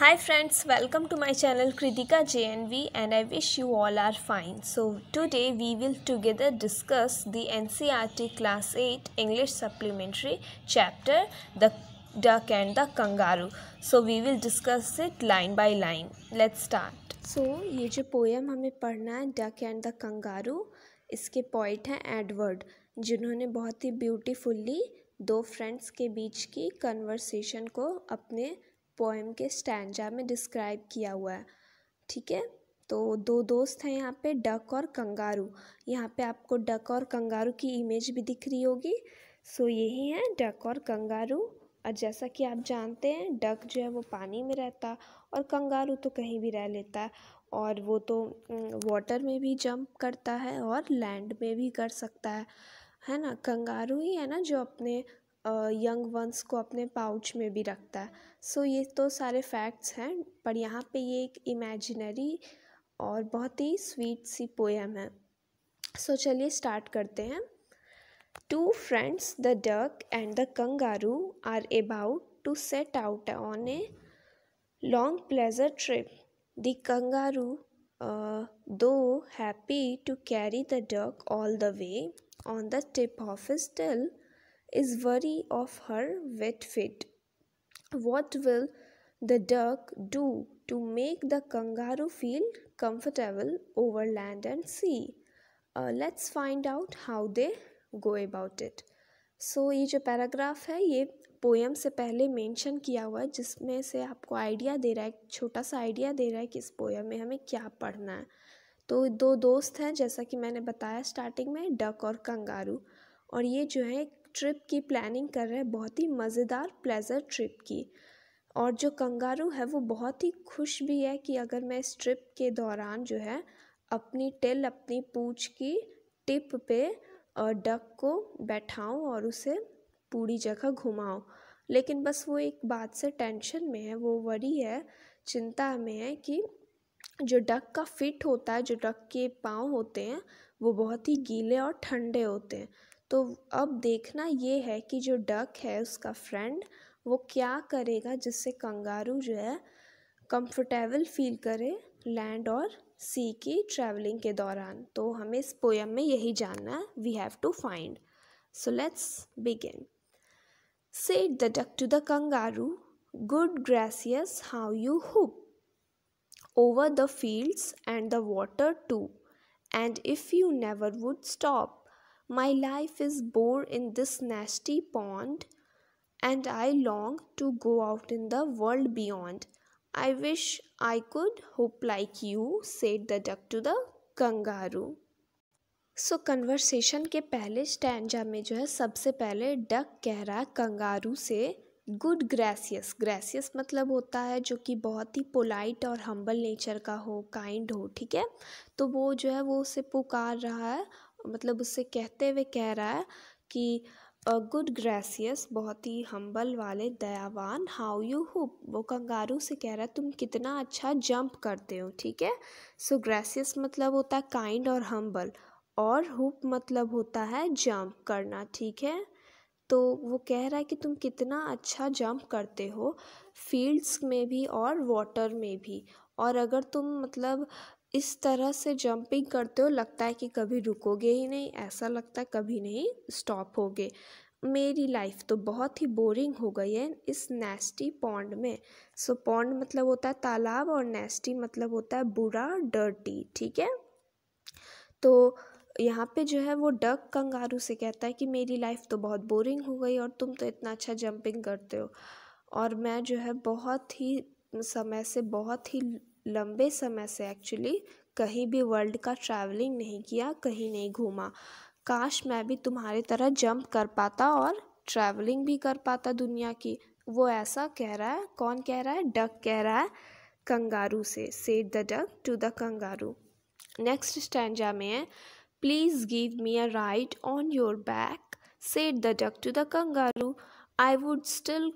Hi friends, welcome to my channel Kritika JNV and I wish you all are fine. So today we will together discuss the NCRT Class 8 English Supplementary chapter The Duck and the Kangaroo. So we will discuss it line by line. Let's start. So ये जो poem हमें पढ़ना है Duck and the Kangaroo इसके poet हैं Edward जिन्होंने बहुत ही beautifully दो friends के बीच की conversation को अपने पोएम के स्टैंडा में डिस्क्राइब किया हुआ है ठीक है तो दो दोस्त हैं यहाँ पे डक और कंगारू यहाँ पे आपको डक और कंगारू की इमेज भी दिख रही होगी सो यही है डक और कंगारू और जैसा कि आप जानते हैं डक जो है वो पानी में रहता और कंगारू तो कहीं भी रह लेता है और वो तो वाटर में भी जंप करता है और लैंड में भी कर सकता है है ना कंगारू ही है ना जो अपने यंग वंस को अपने पाउच में भी रखता है सो ये तो सारे फैक्ट्स हैं पर यहाँ पे ये एक इमेजिनरी और बहुत ही स्वीट सी पोएम है सो चलिए स्टार्ट करते हैं two friends the duck and the kangaroo are about to set out on a long pleasure trip the kangaroo though happy to carry the duck all the way on the tip of still is worry of her wet feet. What will the duck do to make the kangaroo feel comfortable over land and sea? Uh, let's find out how they go about it. So so, ये जो paragraph है ये poem से पहले mention किया हुआ है जिसमें से आपको आइडिया दे रहा है छोटा सा आइडिया दे रहा है कि इस पोएम में हमें क्या पढ़ना है तो दो दोस्त हैं जैसा कि मैंने बताया स्टार्टिंग में डक और कंगारू और ये जो है ट्रिप की प्लानिंग कर रहे हैं बहुत ही मज़ेदार प्लेजर ट्रिप की और जो कंगारू है वो बहुत ही खुश भी है कि अगर मैं इस ट्रिप के दौरान जो है अपनी टेल अपनी पूँछ की टिप पे डक को बैठाऊं और उसे पूरी जगह घुमाऊं लेकिन बस वो एक बात से टेंशन में है वो वरी है चिंता में है कि जो डक का फिट होता है जो डक के पाँव होते हैं वो बहुत ही गीले और ठंडे होते हैं तो अब देखना ये है कि जो डक है उसका फ्रेंड वो क्या करेगा जिससे कंगारू जो है कंफर्टेबल फील करे लैंड और सी की ट्रैवलिंग के दौरान तो हमें इस पोयम में यही जानना है we have to find so let's begin said the duck to the kangaroo good gracious how you hop over the fields and the water too and if you never would stop My life is bored in this nasty pond, and I long to go out in the world beyond. I wish I could hope like you, said the duck to the kangaroo so so, conversation के पहले stanza में जो है सबसे पहले duck कह रहा है कंगारू से गुड ग्रेसियस ग्रेसियस मतलब होता है जो कि बहुत ही पोलाइट और हम्बल नेचर का हो काइंड हो ठीक है तो वो जो है वो उसे पुकार रहा है मतलब उससे कहते हुए कह रहा है कि गुड ग्रेसियस बहुत ही हम्बल वाले दयावान हाउ यू हुप वो कंगारू से कह रहा है तुम कितना अच्छा जंप करते हो ठीक है सो ग्रेसियस मतलब होता है काइंड और हम्बल और हुप मतलब होता है जंप करना ठीक है तो वो कह रहा है कि तुम कितना अच्छा जंप करते हो फील्ड्स में भी और वाटर में भी और अगर तुम मतलब इस तरह से जंपिंग करते हो लगता है कि कभी रुकोगे ही नहीं ऐसा लगता है कभी नहीं स्टॉप होगे मेरी लाइफ तो बहुत ही बोरिंग हो गई है इस नेस्टी पॉन्ड में सो so, पॉन्ड मतलब होता है तालाब और नेस्टी मतलब होता है बुरा डर्टी ठीक है तो यहाँ पे जो है वो डक कंगारू से कहता है कि मेरी लाइफ तो बहुत बोरिंग हो गई और तुम तो इतना अच्छा जंपिंग करते हो और मैं जो है बहुत ही समय से बहुत ही लंबे समय से एक्चुअली कहीं भी वर्ल्ड का ट्रैवलिंग नहीं किया कहीं नहीं घूमा काश मैं भी तुम्हारी तरह जंप कर पाता और ट्रैवलिंग भी कर पाता दुनिया की वो ऐसा कह रहा है कौन कह रहा है डक कह रहा है कंगारू से said the duck to the kangaroo next stanza में है please give me a ride on your back said the duck to the kangaroo I would still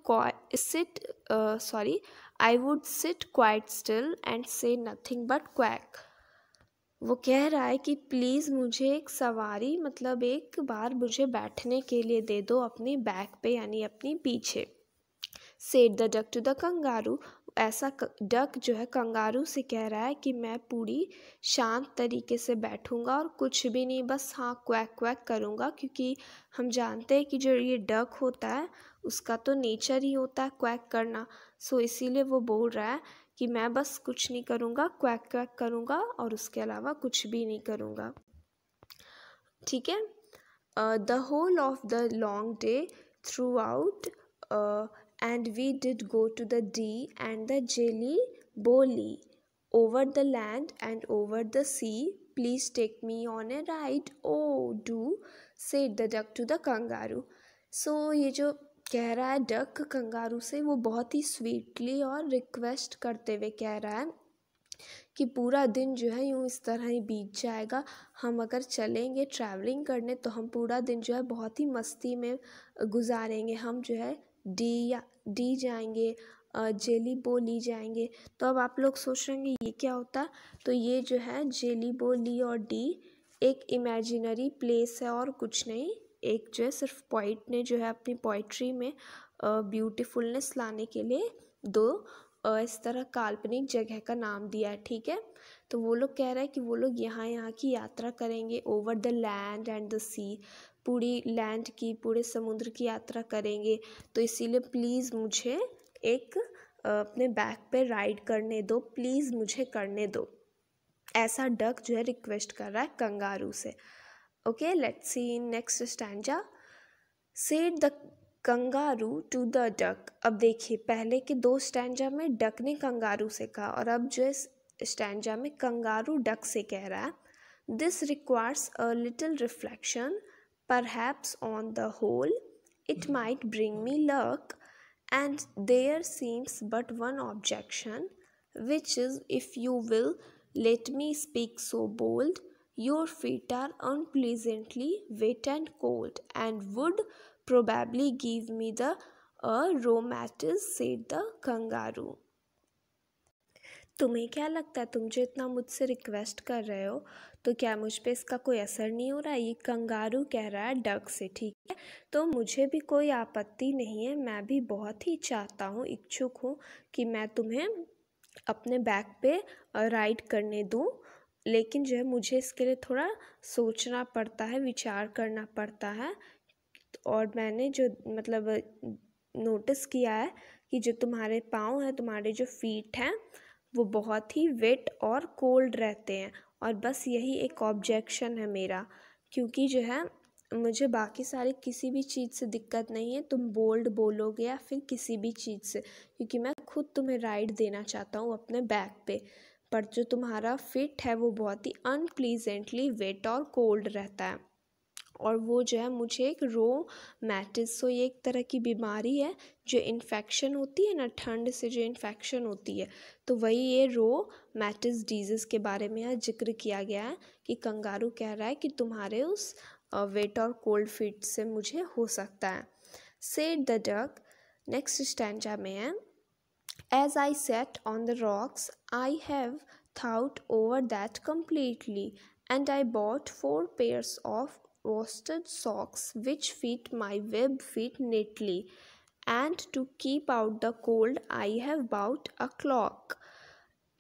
sit, uh, sorry, I would sit quite still and say nothing but quack. वो कह रहा है कि please मुझे एक सवारी मतलब एक बार मुझे बैठने के लिए दे दो अपने बैक पे यानी अपनी पीछे said the duck to the kangaroo ऐसा डक जो है कंगारू से कह रहा है कि मैं पूरी शांत तरीके से बैठूंगा और कुछ भी नहीं बस हाँ क्वैक क्वैक करूंगा क्योंकि हम जानते हैं कि जो ये डक होता है उसका तो नेचर ही होता है क्वैक करना सो इसीलिए वो बोल रहा है कि मैं बस कुछ नहीं करूँगा क्वैक क्वैक करूँगा और उसके अलावा कुछ भी नहीं करूँगा ठीक है the whole of the long day throughout and we did go to the D and the jelly boli Over the land and over the sea, please take me on a ride. Oh, do, said the duck to the kangaroo. So, ye jo कह रहा है duck kangaroo से वो बहुत ही sweetly और request करते हुए कह रहा है कि पूरा दिन जो है यूँ इस तरह ही बीत जाएगा हम अगर चलेंगे ट्रैवलिंग करने तो हम पूरा दिन जो है बहुत ही मस्ती में गुजारेंगे हम जो है डी या डी जाएंगे जेलीबो ली जाएंगे तो अब आप लोग सोच रहे होंगे ये क्या होता तो ये जो है बो ली और डी एक इमेजिनरी प्लेस है और कुछ नहीं एक जो है सिर्फ पॉइट ने जो है अपनी पोइट्री में ब्यूटीफुलनेस लाने के लिए दो इस तरह काल्पनिक जगह का नाम दिया है ठीक है तो वो लोग कह रहे हैं कि वो लोग यहाँ यहाँ की यात्रा करेंगे over the land and the sea पूरी लैंड की पूरे समुद्र की यात्रा करेंगे तो इसीलिए प्लीज़ मुझे एक अपने बैक पे राइड करने दो प्लीज़ मुझे करने दो ऐसा डक जो है रिक्वेस्ट कर रहा है कंगारू से okay let's see next stanza said the kangaroo to the duck अब देखिए पहले के दो स्टैंडा में डक ने कंगारू से कहा और अब जो है स्टैंडा में कंगारू डक से कह रहा है this requires a little reflection Perhaps on the whole, it mm-hmm. might bring me luck, and there seems but one objection, which is if you will let me speak so bold, your feet are unpleasantly wet and cold, and would probably give me the a rheumatism. said the kangaroo. तुम्हें क्या लगता है तुम जो इतना मुझसे request कर रहे हो तो क्या मुझ पर इसका कोई असर नहीं हो रहा है ये कंगारू कह रहा है डग से ठीक है तो मुझे भी कोई आपत्ति नहीं है मैं भी बहुत ही चाहता हूँ इच्छुक हूँ कि मैं तुम्हें अपने बैक पे राइड करने दूँ लेकिन जो है मुझे इसके लिए थोड़ा सोचना पड़ता है विचार करना पड़ता है और मैंने जो मतलब नोटिस किया है कि जो तुम्हारे पाँव हैं तुम्हारे जो फीट हैं वो बहुत ही वेट और कोल्ड रहते हैं और बस यही एक ऑब्जेक्शन है मेरा क्योंकि जो है मुझे बाकी सारी किसी भी चीज़ से दिक्कत नहीं है तुम बोल्ड बोलोगे या फिर किसी भी चीज़ से क्योंकि मैं खुद तुम्हें राइड देना चाहता हूँ अपने बैग पे पर जो तुम्हारा फिट है वो बहुत ही अनप्लीजेंटली वेट और कोल्ड रहता है और वो जो है मुझे एक रो मैटिस सो ये एक तरह की बीमारी है जो इन्फेक्शन होती है ना ठंड से जो इन्फेक्शन होती है तो वही ये रो मैटिस डिजीज़ के बारे में यहाँ जिक्र किया गया है कि कंगारू कह रहा है कि तुम्हारे उस वेट और कोल्ड फीट से मुझे हो सकता है said the duck next stanza में है as I sat on the rocks I have thought over that completely and I bought four pairs of worsted socks which fit my web feet neatly, and to keep out the cold, I have bought a clock.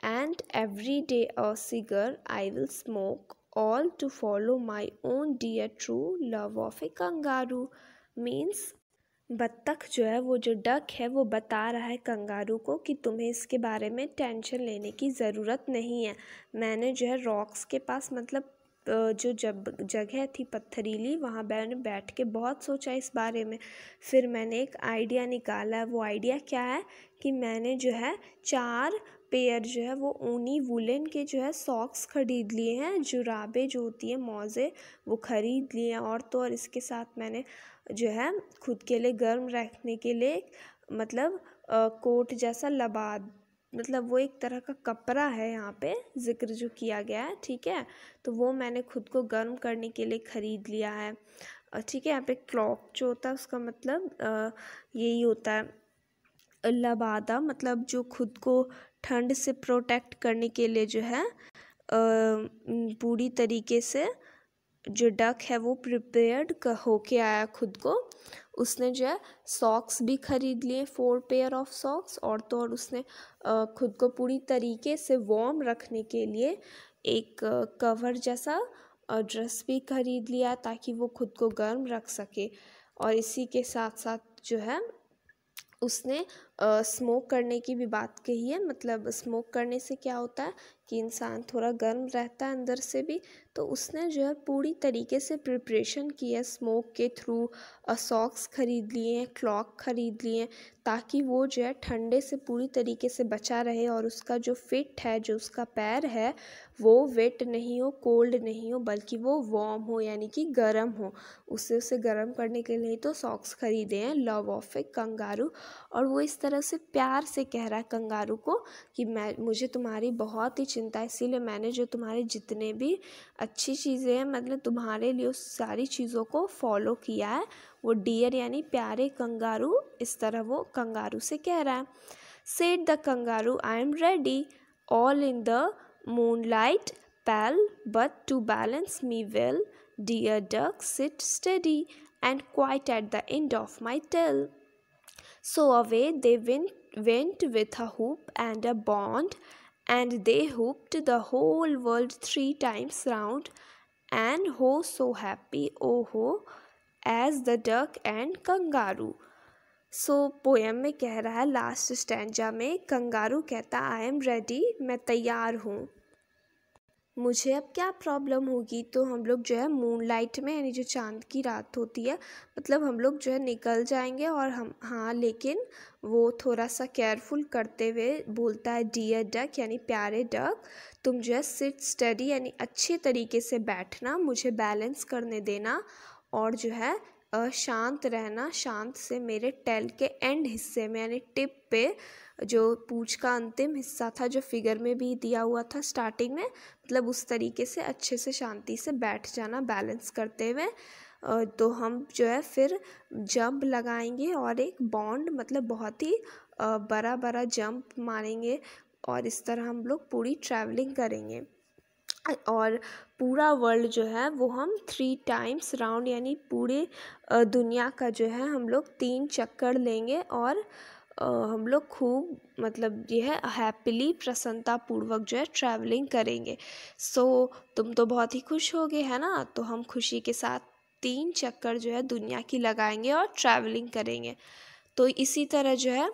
And every day a cigar I will smoke, all to follow my own dear true love of a kangaroo. Means बत्तख जो है वो जो duck है वो बता रहा है कंगारू को कि तुम्हें इसके बारे में टेंशन लेने की ज़रूरत नहीं है मैंने जो है रॉक्स के पास मतलब जो जब जगह थी पत्थरीली वहाँ मैंने बैठ के बहुत सोचा इस बारे में फिर मैंने एक आइडिया निकाला वो आइडिया क्या है कि मैंने जो है चार पेयर जो है वो ऊनी वुलन के जो है सॉक्स ख़रीद लिए हैं जुराबे जो होती है मोज़े वो ख़रीद लिए हैं और तो और इसके साथ मैंने जो है खुद के लिए गर्म रखने के लिए मतलब कोट जैसा लबाद मतलब वो एक तरह का कपड़ा है यहाँ पे ज़िक्र जो किया गया है ठीक है तो वो मैंने खुद को गर्म करने के लिए ख़रीद लिया है ठीक है यहाँ पे क्लॉक जो होता है उसका मतलब यही होता है लबादा मतलब जो खुद को ठंड से प्रोटेक्ट करने के लिए जो है पूरी तरीके से जो डक है वो प्रिपेयर्ड होके आया खुद को उसने जो है सॉक्स भी ख़रीद लिए फोर पेयर ऑफ सॉक्स और तो और उसने खुद को पूरी तरीके से वॉर्म रखने के लिए एक कवर जैसा ड्रेस भी ख़रीद लिया ताकि वो खुद को गर्म रख सके और इसी के साथ साथ जो है उसने स्मोक करने की भी बात कही है मतलब स्मोक करने से क्या होता है कि इंसान थोड़ा गर्म रहता है अंदर से भी तो उसने जो है पूरी तरीके से प्रिपरेशन की है स्मोक के थ्रू सॉक्स ख़रीद लिए हैं क्लॉक ख़रीद लिए हैं ताकि वो जो है ठंडे से पूरी तरीके से बचा रहे और उसका जो फिट है जो उसका पैर है वो वेट नहीं हो कोल्ड नहीं हो बल्कि वो वॉम हो यानी कि गर्म हो उसे उसे गर्म करने के लिए तो सॉक्स ख़रीदे हैं लव ऑफ ए कंगारू और वो इस तरह से प्यार से कह रहा है कंगारू को कि मैं मुझे तुम्हारी बहुत ही चिंता इसीलिए मैंने जो तुम्हारे जितने भी अच्छी चीज़ें हैं मतलब तुम्हारे लिए उस सारी चीज़ों को फॉलो किया है वो डियर यानी प्यारे कंगारू इस तरह वो कंगारू से कह रहा है said the kangaroo I am ready all in the moonlight pale but to balance me well dear duck sit steady and quite at the end of my tail so away they went, went with a hoop and a bond and they whooped the whole world three times round, and ho oh, so happy, oh ho, as the duck and kangaroo. So so, poem में कह रहा है last stanza में kangaroo कहता आई am ready मैं तैयार हूँ मुझे अब क्या प्रॉब्लम होगी तो हम लोग जो है मून लाइट में यानी जो चाँद की रात होती है मतलब हम लोग जो है निकल जाएंगे और हम हाँ लेकिन वो थोड़ा सा केयरफुल करते हुए बोलता है डियर डक यानी प्यारे डक तुम जो है सिट स्टडी यानी अच्छे तरीके से बैठना मुझे बैलेंस करने देना और जो है शांत रहना शांत से मेरे टेल के एंड हिस्से में यानी टिप पे जो पूछ का अंतिम हिस्सा था जो फिगर में भी दिया हुआ था स्टार्टिंग में मतलब उस तरीके से अच्छे से शांति से बैठ जाना बैलेंस करते हुए तो हम जो है फिर जंप लगाएंगे और एक बॉन्ड मतलब बहुत ही बड़ा बड़ा जंप मारेंगे और इस तरह हम लोग पूरी ट्रैवलिंग करेंगे और पूरा वर्ल्ड जो है वो हम थ्री टाइम्स राउंड यानी पूरे दुनिया का जो है हम लोग तीन चक्कर लेंगे और हम लोग खूब मतलब ये है हैप्पीली प्रसन्नतापूर्वक जो है ट्रैवलिंग करेंगे सो so, तुम तो बहुत ही खुश होगे है ना तो हम खुशी के साथ तीन चक्कर जो है दुनिया की लगाएंगे और ट्रैवलिंग करेंगे तो इसी तरह जो है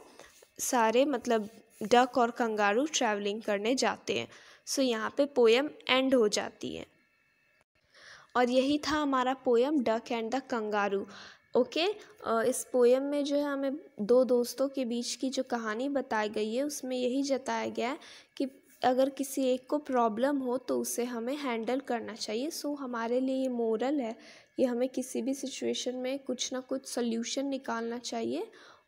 सारे मतलब डक और कंगारू ट्रैवलिंग करने जाते हैं सो यहाँ पे पोएम एंड हो जाती है और यही था हमारा poem duck and the kangaroo okay okay, इस पोएम में जो है हमें दो दोस्तों के बीच की जो कहानी बताई गई है उसमें यही जताया गया है कि अगर किसी एक को प्रॉब्लम हो तो उसे हमें हैंडल करना चाहिए सो हमारे लिए ये मोरल है कि हमें किसी भी सिचुएशन में कुछ ना कुछ सोल्यूशन निकालना चाहिए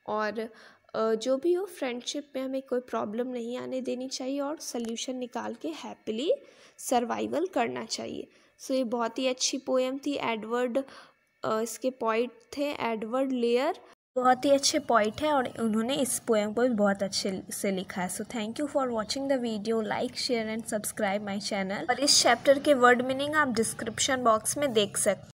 और जो भी हो फ्रेंडशिप में हमें कोई प्रॉब्लम नहीं आने देनी चाहिए और सल्यूशन निकाल के हैप्पीली सर्वाइवल करना चाहिए सो so, ये बहुत ही अच्छी पोएम थी एडवर्ड इसके पॉइंट थे एडवर्ड लेयर बहुत ही अच्छे पॉइंट है और उन्होंने इस पोएम को भी बहुत अच्छे से लिखा है so thank you for watching the video like share and subscribe my channel और इस चैप्टर के वर्ड मीनिंग आप डिस्क्रिप्शन बॉक्स में देख सकते